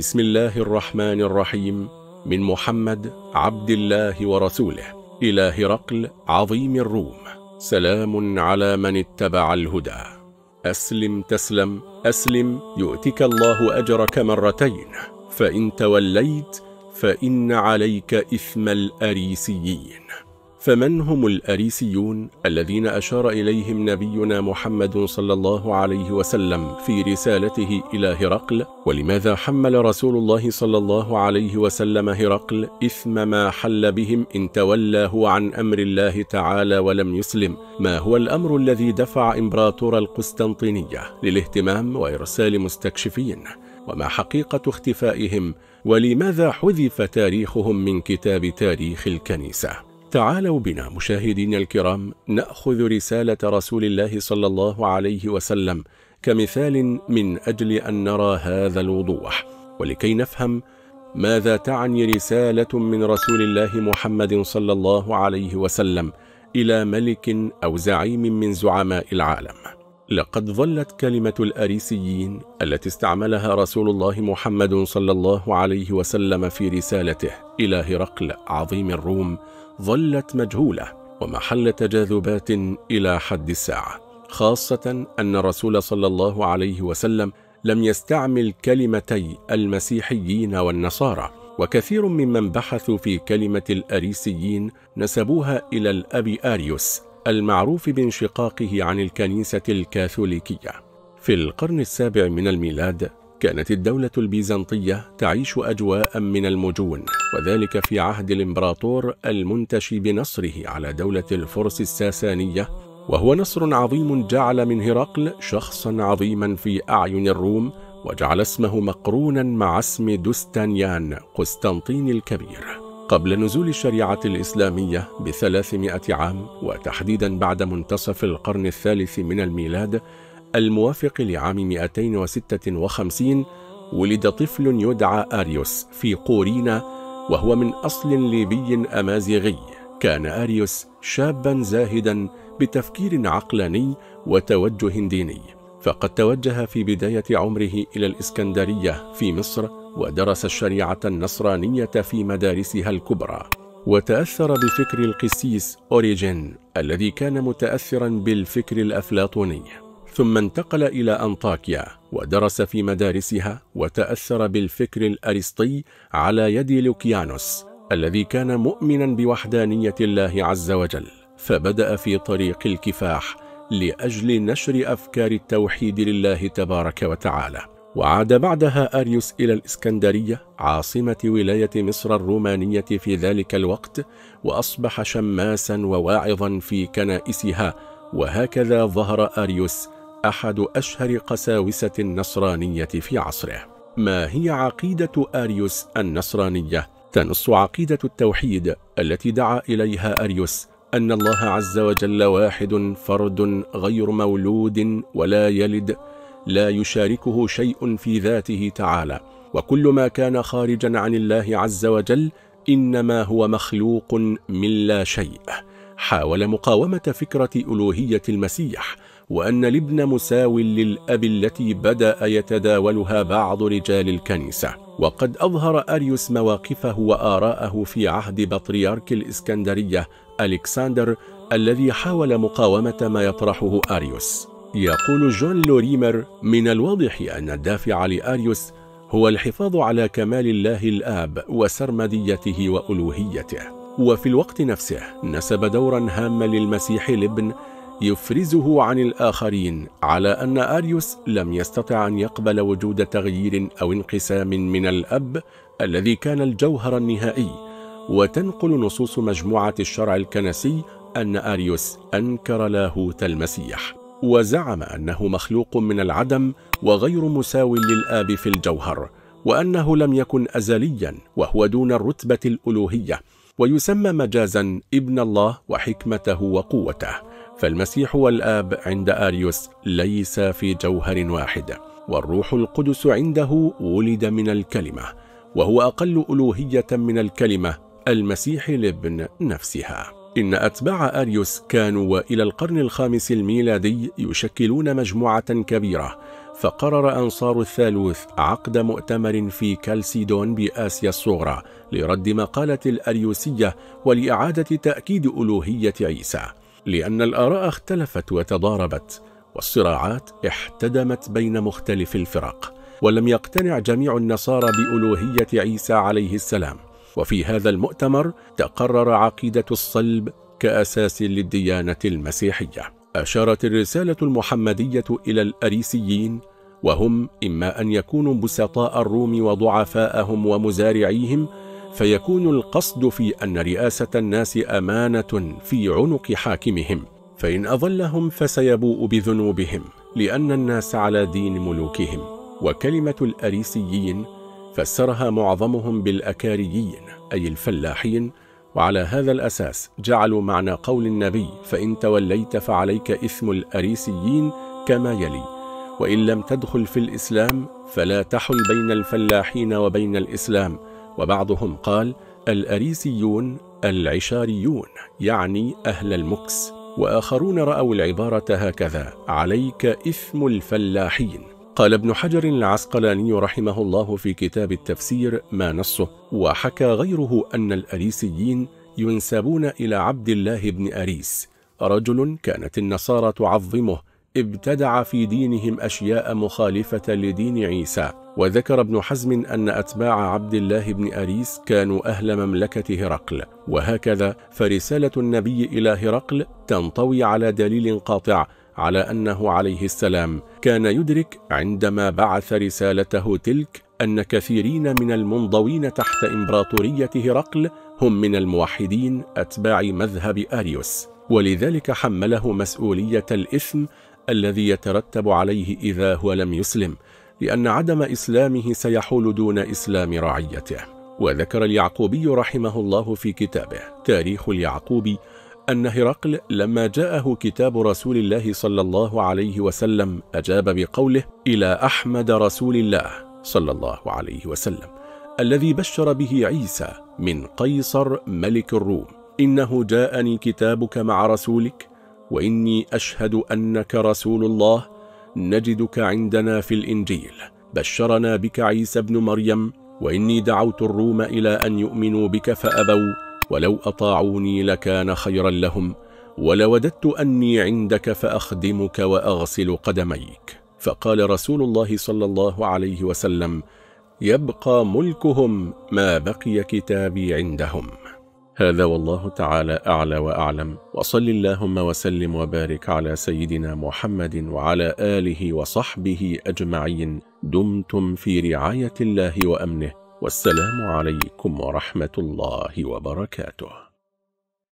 بسم الله الرحمن الرحيم من محمد عبد الله ورسوله إلى هرقل عظيم الروم سلام على من اتبع الهدى أسلم تسلم أسلم يؤتك الله أجرك مرتين فإن توليت فإن عليك إثم الأريسيين فمن هم الأريسيون الذين أشار إليهم نبينا محمد صلى الله عليه وسلم في رسالته إلى هرقل ولماذا حمل رسول الله صلى الله عليه وسلم هرقل إثم ما حل بهم إن تولى هو عن أمر الله تعالى ولم يسلم ما هو الأمر الذي دفع إمبراطور القسطنطينية للاهتمام وإرسال مستكشفين وما حقيقة اختفائهم ولماذا حذف تاريخهم من كتاب تاريخ الكنيسة تعالوا بنا مشاهدينا الكرام نأخذ رسالة رسول الله صلى الله عليه وسلم كمثال من أجل أن نرى هذا الوضوح ولكي نفهم ماذا تعني رسالة من رسول الله محمد صلى الله عليه وسلم إلى ملك أو زعيم من زعماء العالم لقد ظلت كلمة الأريسيين التي استعملها رسول الله محمد صلى الله عليه وسلم في رسالته إلى هرقل عظيم الروم ظلت مجهولة ومحل تجاذبات إلى حد الساعة خاصة أن الرسول صلى الله عليه وسلم لم يستعمل كلمتي المسيحيين والنصارى وكثير ممن بحثوا في كلمة الأريسيين نسبوها إلى الأب آريوس المعروف بانشقاقه عن الكنيسة الكاثوليكية في القرن السابع من الميلاد كانت الدولة البيزنطية تعيش أجواء من المجون وذلك في عهد الإمبراطور المنتشي بنصره على دولة الفرس الساسانية وهو نصر عظيم جعل من هرقل شخصا عظيما في أعين الروم وجعل اسمه مقرونا مع اسم دستانيان قسطنطين الكبير قبل نزول الشريعة الإسلامية بثلاثمائة عام وتحديدا بعد منتصف القرن الثالث من الميلاد الموافق لعام 256 ولد طفل يدعى أريوس في قورينا وهو من أصل ليبي أمازيغي كان أريوس شابا زاهدا بتفكير عقلاني وتوجه ديني فقد توجه في بداية عمره إلى الإسكندرية في مصر ودرس الشريعة النصرانية في مدارسها الكبرى وتأثر بفكر القسيس أوريجين الذي كان متأثرا بالفكر الأفلاطوني ثم انتقل إلى أنطاكيا ودرس في مدارسها وتأثر بالفكر الأرسطي على يد لوكيانوس الذي كان مؤمنا بوحدانية الله عز وجل فبدأ في طريق الكفاح لأجل نشر أفكار التوحيد لله تبارك وتعالى وعاد بعدها أريوس إلى الإسكندرية عاصمة ولاية مصر الرومانية في ذلك الوقت وأصبح شماسا وواعظا في كنائسها وهكذا ظهر أريوس أحد أشهر قساوسة النصرانية في عصره ما هي عقيدة أريوس النصرانية؟ تنص عقيدة التوحيد التي دعا إليها أريوس أن الله عز وجل واحد فرد غير مولود ولا يلد لا يشاركه شيء في ذاته تعالى وكل ما كان خارجا عن الله عز وجل إنما هو مخلوق من لا شيء حاول مقاومة فكرة ألوهية المسيح وأن الابن مساو للأب التي بدأ يتداولها بعض رجال الكنيسة وقد أظهر أريوس مواقفه وآراءه في عهد بطريرك الإسكندرية ألكسندر الذي حاول مقاومة ما يطرحه أريوس يقول جون لوريمر من الواضح أن الدافع لأريوس هو الحفاظ على كمال الله الآب وسرمديته وألوهيته وفي الوقت نفسه نسب دورا هاما للمسيح الابن يفرزه عن الآخرين على أن أريوس لم يستطع أن يقبل وجود تغيير أو انقسام من الأب الذي كان الجوهر النهائي وتنقل نصوص مجموعة الشرع الكنسي أن أريوس أنكر لاهوت المسيح وزعم أنه مخلوق من العدم وغير مساو للآب في الجوهر وأنه لم يكن أزليا وهو دون الرتبة الألوهية ويسمى مجازا ابن الله وحكمته وقوته فالمسيح والآب عند آريوس ليس في جوهر واحد والروح القدس عنده ولد من الكلمة وهو أقل ألوهية من الكلمة المسيح الابن نفسها إن أتباع أريوس كانوا إلى القرن الخامس الميلادي يشكلون مجموعة كبيرة فقرر أنصار الثالوث عقد مؤتمر في كالسيدون بآسيا الصغرى لرد مقالة الأريوسية ولإعادة تأكيد ألوهية عيسى لأن الآراء اختلفت وتضاربت والصراعات احتدمت بين مختلف الفرق ولم يقتنع جميع النصارى بألوهية عيسى عليه السلام وفي هذا المؤتمر تقرر عقيدة الصلب كأساس للديانة المسيحية أشارت الرسالة المحمدية إلى الأريسيين وهم إما أن يكونوا بسطاء الروم وضعفاءهم ومزارعيهم فيكون القصد في أن رئاسة الناس أمانة في عنق حاكمهم فإن اظلهم فسيبوء بذنوبهم لأن الناس على دين ملوكهم وكلمة الأريسيين فسرها معظمهم بالأكاريين أي الفلاحين وعلى هذا الأساس جعلوا معنى قول النبي فإن توليت فعليك إثم الأريسيين كما يلي وإن لم تدخل في الإسلام فلا تحل بين الفلاحين وبين الإسلام وبعضهم قال الأريسيون العشاريون يعني أهل المكس وآخرون رأوا العبارة هكذا عليك إثم الفلاحين قال ابن حجر العسقلاني رحمه الله في كتاب التفسير ما نصه وحكى غيره أن الأريسيين ينسبون إلى عبد الله بن أريس رجل كانت النصارى تعظمه ابتدع في دينهم أشياء مخالفة لدين عيسى وذكر ابن حزم أن أتباع عبد الله بن أريس كانوا أهل مملكة هرقل وهكذا فرسالة النبي إلى هرقل تنطوي على دليل قاطع على أنه عليه السلام كان يدرك عندما بعث رسالته تلك أن كثيرين من المنضوين تحت إمبراطورية هرقل هم من الموحدين أتباع مذهب أريوس ولذلك حمله مسؤولية الإثم الذي يترتب عليه إذا هو لم يسلم لأن عدم إسلامه سيحول دون إسلام رعيته وذكر اليعقوبي رحمه الله في كتابه تاريخ اليعقوبي أن هرقل لما جاءه كتاب رسول الله صلى الله عليه وسلم أجاب بقوله إلى أحمد رسول الله صلى الله عليه وسلم الذي بشر به عيسى من قيصر ملك الروم إنه جاءني كتابك مع رسولك وإني أشهد أنك رسول الله نجدك عندنا في الإنجيل بشرنا بك عيسى بن مريم وإني دعوت الروم إلى أن يؤمنوا بك فأبوا ولو أطاعوني لكان خيرا لهم ولوددت أني عندك فأخدمك وأغسل قدميك فقال رسول الله صلى الله عليه وسلم يبقى ملكهم ما بقي كتابي عندهم هذا والله تعالى أعلى وأعلم وصل اللهم وسلم وبارك على سيدنا محمد وعلى آله وصحبه أجمعين دمتم في رعاية الله وأمنه والسلام عليكم ورحمة الله وبركاته